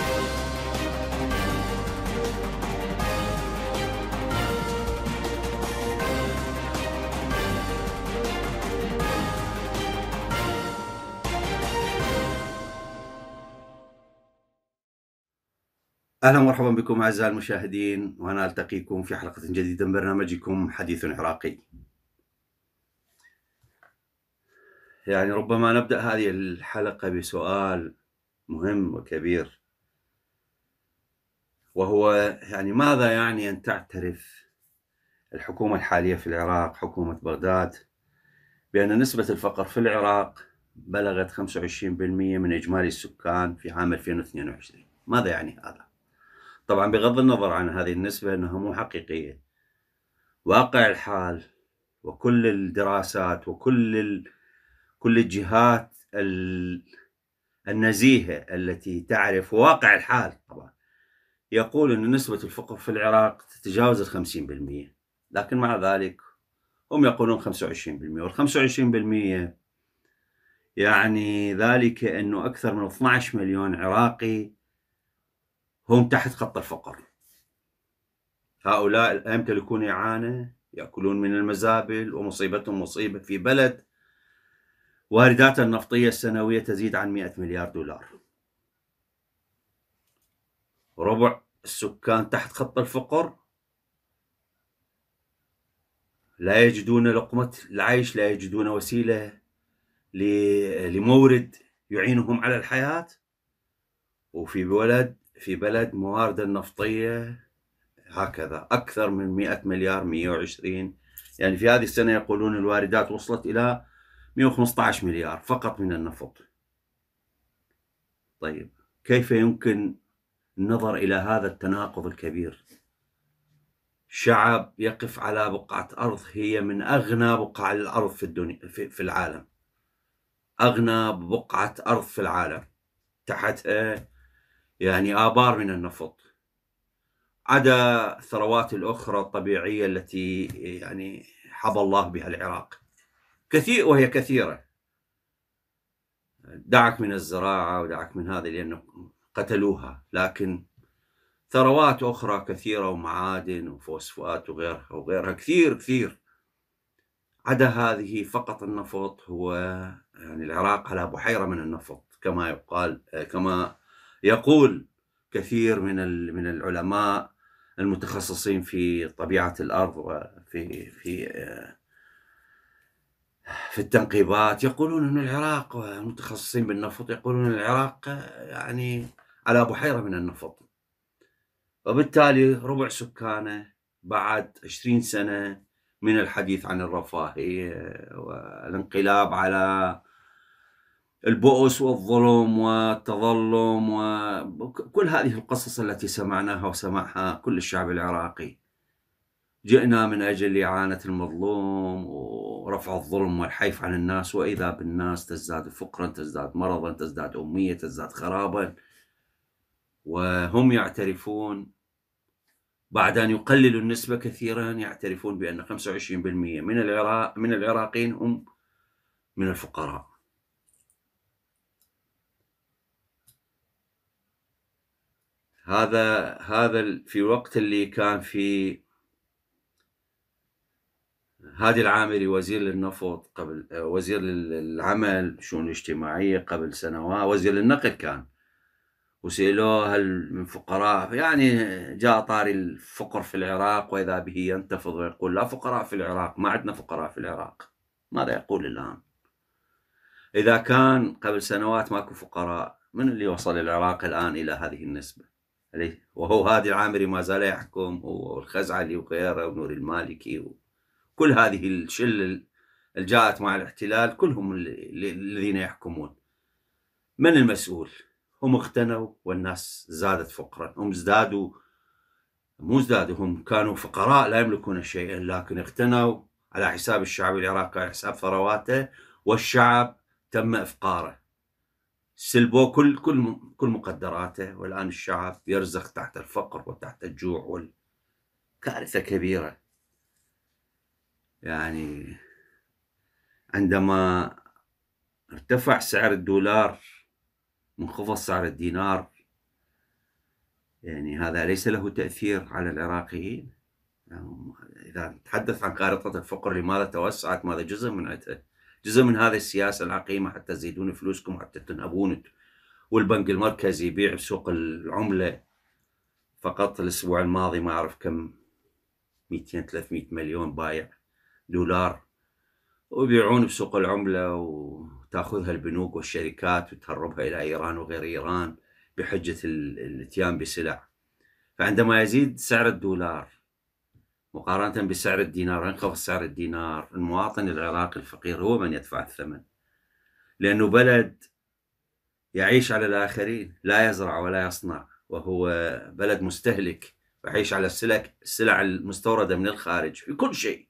اهلا ومرحبا بكم اعزائي المشاهدين وانا التقيكم في حلقه جديده من برنامجكم حديث عراقي. يعني ربما نبدا هذه الحلقه بسؤال مهم وكبير وهو يعني ماذا يعني أن تعترف الحكومة الحالية في العراق حكومة بغداد بأن نسبة الفقر في العراق بلغت 25% من إجمالي السكان في عام 2022 ماذا يعني هذا؟ طبعا بغض النظر عن هذه النسبة أنها مو حقيقية واقع الحال وكل الدراسات وكل ال... كل الجهات ال... النزيهة التي تعرف واقع الحال طبعا يقول أن نسبة الفقر في العراق تتجاوز ال 50% لكن مع ذلك هم يقولون 25% وال 25% يعني ذلك أنه أكثر من 12 مليون عراقي هم تحت خط الفقر هؤلاء لا يمتلكون إعانة يأكلون من المزابل ومصيبتهم مصيبة في بلد وارداتها النفطية السنوية تزيد عن 100 مليار دولار ربع السكان تحت خط الفقر لا يجدون لقمة العيش لا يجدون وسيلة لمورد يعينهم على الحياة وفي بلد في بلد موارد النفطية هكذا أكثر من 100 مليار 120 يعني في هذه السنة يقولون الواردات وصلت إلى 115 مليار فقط من النفط طيب كيف يمكن النظر إلى هذا التناقض الكبير شعب يقف على بقعة أرض هي من أغنى بقع الأرض في, الدنيا في, في العالم أغنى بقعة أرض في العالم تحتها يعني آبار من النفط عدا الثروات الأخرى الطبيعية التي يعني حظى الله بها العراق كثير وهي كثيرة دعك من الزراعة ودعك من هذه لأنه قتلوها لكن ثروات أخرى كثيرة ومعادن وفوسفات وغيرها وغيرها كثير كثير عدا هذه فقط النفط هو يعني العراق على بحيرة من النفط كما يقال كما يقول كثير من من العلماء المتخصصين في طبيعة الأرض وفي في في التنقيبات يقولون أن العراق المتخصصين بالنفط يقولون العراق يعني على بحيرة من النفط وبالتالي ربع سكانه بعد 20 سنة من الحديث عن الرفاهية والانقلاب على البؤس والظلم والتظلم وكل هذه القصص التي سمعناها وسمعها كل الشعب العراقي جئنا من أجل إعانة المظلوم ورفع الظلم والحيف عن الناس وإذا بالناس تزداد فقرا تزداد مرضا تزداد أمية تزداد خرابا وهم يعترفون بعد أن يقللوا النسبة كثيرا يعترفون بأن 25% من العراق من العراقيين هم من الفقراء هذا هذا في وقت اللي كان في هادي العامري وزير للنفط قبل وزير للعمل شؤون الاجتماعية قبل سنوات وزير للنقل كان وسئلوه هل من فقراء يعني جاء طاري الفقر في العراق وإذا به ينتفض ويقول لا فقراء في العراق ما عندنا فقراء في العراق ماذا يقول الآن إذا كان قبل سنوات ماكو فقراء من اللي وصل العراق الآن إلى هذه النسبة وهو هادي العامري ما زال يحكم والخزعلي وغيره ونور المالكي وكل هذه الشلة اللي جاءت مع الاحتلال كلهم الذين يحكمون من المسؤول هم اغتنوا والناس زادت فقرا هم ازدادوا مو ازدادوا هم كانوا فقراء لا يملكون شيئا لكن اغتنوا على حساب الشعب العراقي على حساب ثرواته والشعب تم افقاره سلبوا كل كل كل مقدراته والان الشعب يرزق تحت الفقر وتحت الجوع والكارثه كبيره يعني عندما ارتفع سعر الدولار منخفض سعر الدينار يعني هذا ليس له تأثير على العراقيين يعني إذا نتحدث عن خارطة الفقر لماذا توسعت ماذا جزء من جزء من هذه السياسة العقيمة حتى تزيدون فلوسكم حتى تنهبون والبنك المركزي يبيع سوق العملة فقط الأسبوع الماضي ما أعرف كم 200 300 مليون بايع دولار ويبيعون بسوق العملة و تاخذها البنوك والشركات وتهربها الى ايران وغير ايران بحجه الاتيان بسلع فعندما يزيد سعر الدولار مقارنه بسعر الدينار ينخفض سعر الدينار المواطن العراقي الفقير هو من يدفع الثمن لانه بلد يعيش على الاخرين لا يزرع ولا يصنع وهو بلد مستهلك يعيش على السلع السلع المستورده من الخارج في كل شيء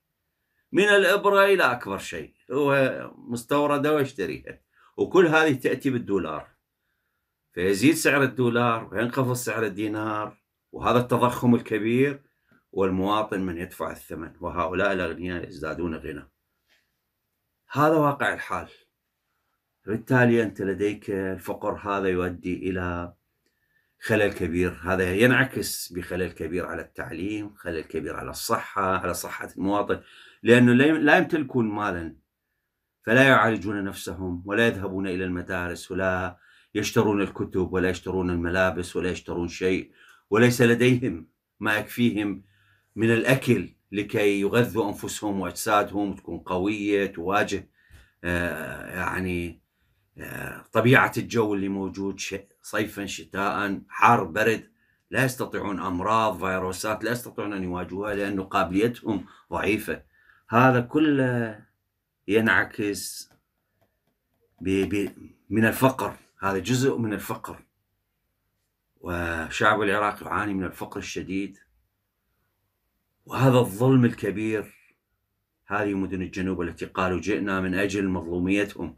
من الابره الى اكبر شيء هو مستورده ويشتريها وكل هذه تاتي بالدولار فيزيد سعر الدولار وينخفض سعر الدينار وهذا التضخم الكبير والمواطن من يدفع الثمن وهؤلاء الاغنياء يزدادون غنى هذا واقع الحال بالتالي انت لديك الفقر هذا يؤدي الى خلل كبير هذا ينعكس بخلل كبير على التعليم خلل كبير على الصحة على صحة المواطن لأنه لا يمتلكون مالا فلا يعالجون نفسهم ولا يذهبون إلى المدارس ولا يشترون الكتب ولا يشترون الملابس ولا يشترون شيء وليس لديهم ما يكفيهم من الأكل لكي يغذوا أنفسهم وأجسادهم تكون قوية تواجه آه، يعني آه، طبيعة الجو اللي موجود صيفا شتاء حار برد لا يستطيعون أمراض فيروسات لا يستطيعون أن يواجهوها لأن قابليتهم ضعيفة هذا كله ينعكس بي بي من الفقر هذا جزء من الفقر وشعب العراق يعاني من الفقر الشديد وهذا الظلم الكبير هذه مدن الجنوب التي قالوا جئنا من اجل مظلوميتهم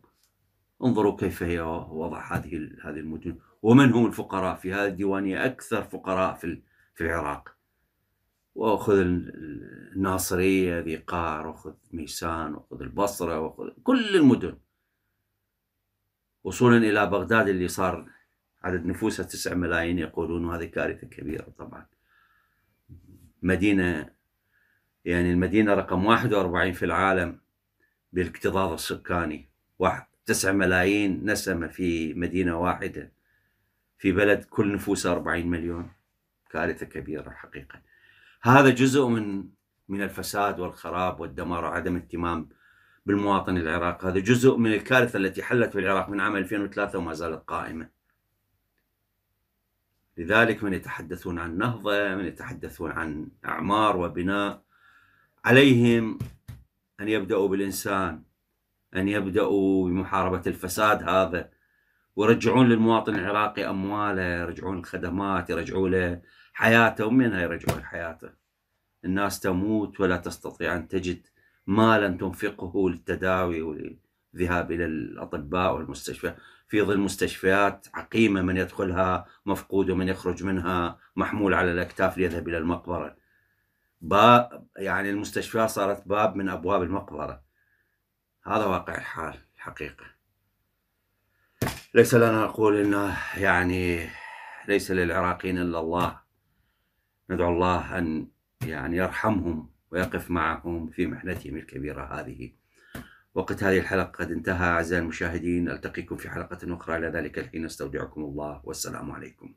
انظروا كيف هي وضع هذه هذه المدن ومن هم الفقراء في هذه الديوانيه اكثر فقراء في في العراق واخذ الناصريه ذي قار واخذ ميسان واخذ البصره واخذ كل المدن وصولا الى بغداد اللي صار عدد نفوسها تسعة ملايين يقولون وهذه كارثه كبيره طبعا مدينه يعني المدينه رقم 41 في العالم بالاكتظاظ السكاني واحد 9 ملايين نسمه في مدينه واحده في بلد كل نفوسه أربعين مليون كارثه كبيره حقيقه هذا جزء من من الفساد والخراب والدمار وعدم اهتمام بالمواطن العراقي هذا جزء من الكارثة التي حلت في العراق من عام 2003 وما زالت قائمة لذلك من يتحدثون عن نهضة من يتحدثون عن أعمار وبناء عليهم أن يبدأوا بالإنسان أن يبدأوا بمحاربة الفساد هذا ويرجعون للمواطن العراقي أمواله يرجعون الخدمات يرجعون له حياته ومنها يرجعون حياته الناس تموت ولا تستطيع أن تجد مالا تنفقه للتداوي والذهاب إلى الأطباء والمستشفى في ظل مستشفيات عقيمة من يدخلها مفقود ومن يخرج منها محمول على الأكتاف ليذهب إلى المقبرة باب يعني المستشفى صارت باب من أبواب المقبرة هذا واقع الحال الحقيقة ليس لنا نقول أنه يعني ليس للعراقيين إلا الله ندعو الله أن يعني يرحمهم ويقف معهم في محنتهم الكبيرة هذه وقت هذه الحلقة قد انتهى أعزائي المشاهدين ألتقيكم في حلقة أخرى إلى ذلك الحين أستودعكم الله والسلام عليكم